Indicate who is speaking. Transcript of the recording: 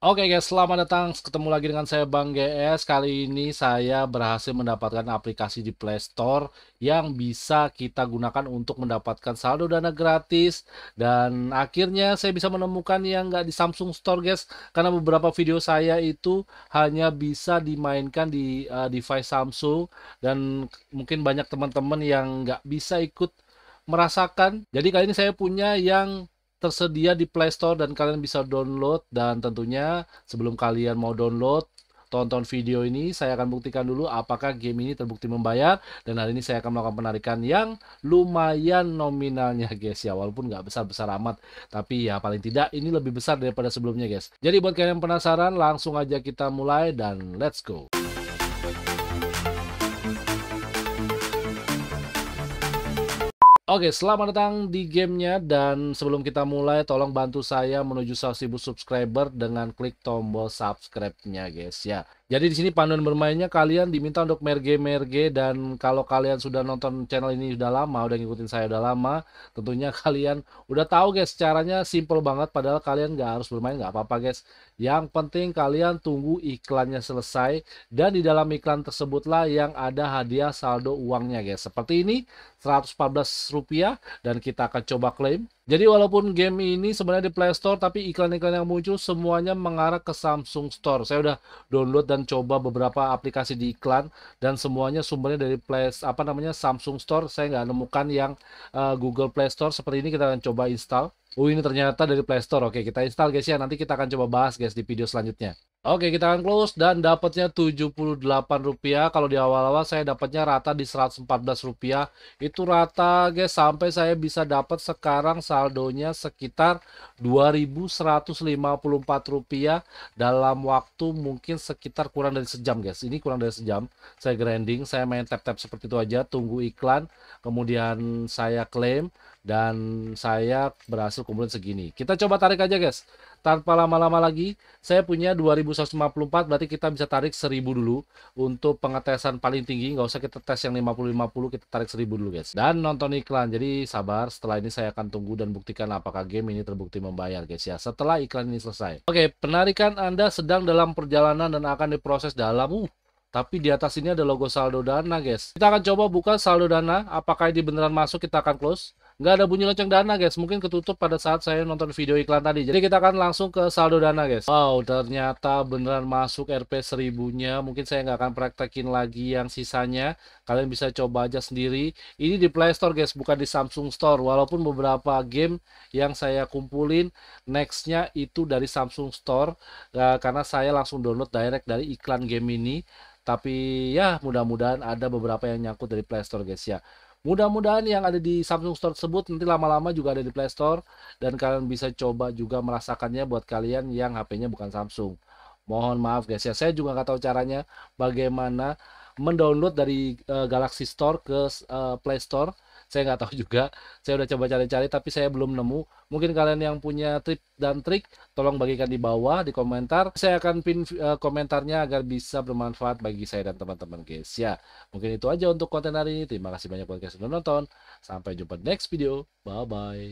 Speaker 1: Oke okay guys, selamat datang. Ketemu lagi dengan saya Bang GS. Kali ini saya berhasil mendapatkan aplikasi di Play Store yang bisa kita gunakan untuk mendapatkan saldo dana gratis. Dan akhirnya saya bisa menemukan yang nggak di Samsung Store guys. Karena beberapa video saya itu hanya bisa dimainkan di uh, device Samsung. Dan mungkin banyak teman-teman yang nggak bisa ikut merasakan. Jadi kali ini saya punya yang tersedia di Play Store dan kalian bisa download dan tentunya sebelum kalian mau download tonton video ini saya akan buktikan dulu apakah game ini terbukti membayar dan hari ini saya akan melakukan penarikan yang lumayan nominalnya guys ya walaupun nggak besar-besar amat tapi ya paling tidak ini lebih besar daripada sebelumnya guys jadi buat kalian yang penasaran langsung aja kita mulai dan let's go Oke, selamat datang di gamenya dan sebelum kita mulai tolong bantu saya menuju 1000 subscriber dengan klik tombol subscribe-nya guys ya. Jadi di sini panduan bermainnya kalian diminta untuk merge-merge dan kalau kalian sudah nonton channel ini sudah lama, udah ngikutin saya udah lama, tentunya kalian udah tahu guys caranya simple banget padahal kalian nggak harus bermain nggak apa-apa guys. Yang penting kalian tunggu iklannya selesai dan di dalam iklan tersebutlah yang ada hadiah saldo uangnya guys. Seperti ini 114 rupiah dan kita akan coba klaim. Jadi walaupun game ini sebenarnya di Play Store tapi iklan-iklan yang muncul semuanya mengarah ke Samsung Store. Saya udah download dan coba beberapa aplikasi di iklan dan semuanya sumbernya dari Play apa namanya Samsung Store. Saya nggak nemukan yang uh, Google Play Store. Seperti ini kita akan coba install. Oh ini ternyata dari Play Store. Oke, kita install guys ya. Nanti kita akan coba bahas guys di video selanjutnya. Oke, kita akan close dan dapatnya delapan rupiah. Kalau di awal-awal saya dapatnya rata di belas rupiah. Itu rata guys sampai saya bisa dapat sekarang saldonya sekitar 2154 rupiah dalam waktu mungkin sekitar kurang dari sejam guys. Ini kurang dari sejam. Saya grinding, saya main tap-tap seperti itu aja, tunggu iklan, kemudian saya klaim dan saya berhasil kumpulin segini. Kita coba tarik aja guys. Tanpa lama-lama lagi, saya punya 2154 berarti kita bisa tarik 1000 dulu untuk pengetesan paling tinggi, nggak usah kita tes yang 50 50 kita tarik 1000 dulu guys. Dan nonton iklan. Jadi sabar, setelah ini saya akan tunggu dan buktikan apakah game ini terbukti membayar guys ya setelah iklan ini selesai. Oke, penarikan Anda sedang dalam perjalanan dan akan diproses dalam uh tapi di atas ini ada logo saldo dana guys. Kita akan coba buka saldo dana apakah ini beneran masuk kita akan close nggak ada bunyi lonceng dana guys mungkin ketutup pada saat saya nonton video iklan tadi jadi kita akan langsung ke saldo dana guys wow ternyata beneran masuk RP 1000 nya mungkin saya nggak akan praktekin lagi yang sisanya kalian bisa coba aja sendiri ini di Play Store guys bukan di Samsung Store walaupun beberapa game yang saya kumpulin nextnya itu dari Samsung Store karena saya langsung download direct dari iklan game ini tapi ya mudah-mudahan ada beberapa yang nyangkut dari Play Store guys ya Mudah-mudahan yang ada di Samsung Store tersebut nanti lama-lama juga ada di Play Store dan kalian bisa coba juga merasakannya buat kalian yang HP-nya bukan Samsung. Mohon maaf guys ya, saya juga nggak tahu caranya bagaimana mendownload dari uh, Galaxy Store ke uh, Play Store saya nggak tahu juga saya udah coba cari-cari tapi saya belum nemu mungkin kalian yang punya trik dan trik tolong bagikan di bawah di komentar saya akan pin eh, komentarnya agar bisa bermanfaat bagi saya dan teman-teman guys ya mungkin itu aja untuk konten hari ini terima kasih banyak buat kalian sudah nonton sampai jumpa di next video bye bye